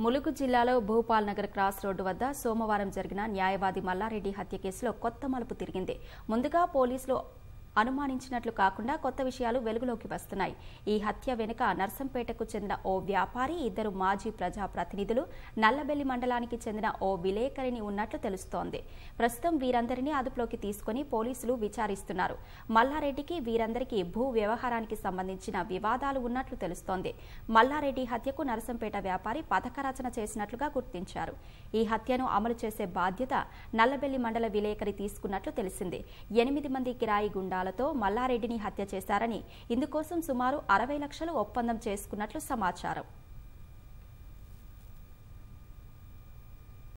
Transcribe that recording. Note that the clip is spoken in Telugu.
ములుగు జిల్లాలో భూపాల్ నగర్ క్రాస్ రోడ్డు వద్ద సోమవారం జరిగిన న్యాయవాది మల్లారెడ్డి హత్య కేసులో కొత్త మలుపు తిరిగింది ముందుగా పోలీసులు అనుమానించినట్లు కాకుండా కొత్త విషయాలు వెలుగులోకి వస్తున్నాయి ఈ హత్య వెనుక నర్సంపేటకు చెందిన ఓ వ్యాపారి ఇద్దరు మాజీ ప్రజాప్రతినిధులు నల్లబెల్లి మండలానికి చెందిన ఓ విలేకరిని ఉన్నట్లు తెలుస్తోంది ప్రస్తుతం వీరందరినీ అదుపులోకి తీసుకుని పోలీసులు విచారిస్తున్నారు మల్లారెడ్డికి వీరందరికీ భూ వ్యవహారానికి సంబంధించిన వివాదాలు ఉన్నట్లు తెలుస్తోంది మల్లారెడ్డి హత్యకు నరసంపేట వ్యాపారి పథకరచన చేసినట్లుగా గుర్తించారు ఈ హత్యను అమలు చేసే బాధ్యత నల్లబెల్లి మండల విలేకరి తీసుకున్నట్లు తెలిసింది ఎనిమిది మంది కిరాయి గుండా కారణాలతో మల్లారెడ్డిని హత్య చేశారని ఇందుకోసం సుమారు అరవై లక్షలు ఒప్పందం చేసుకున్నట్లు సమాచారం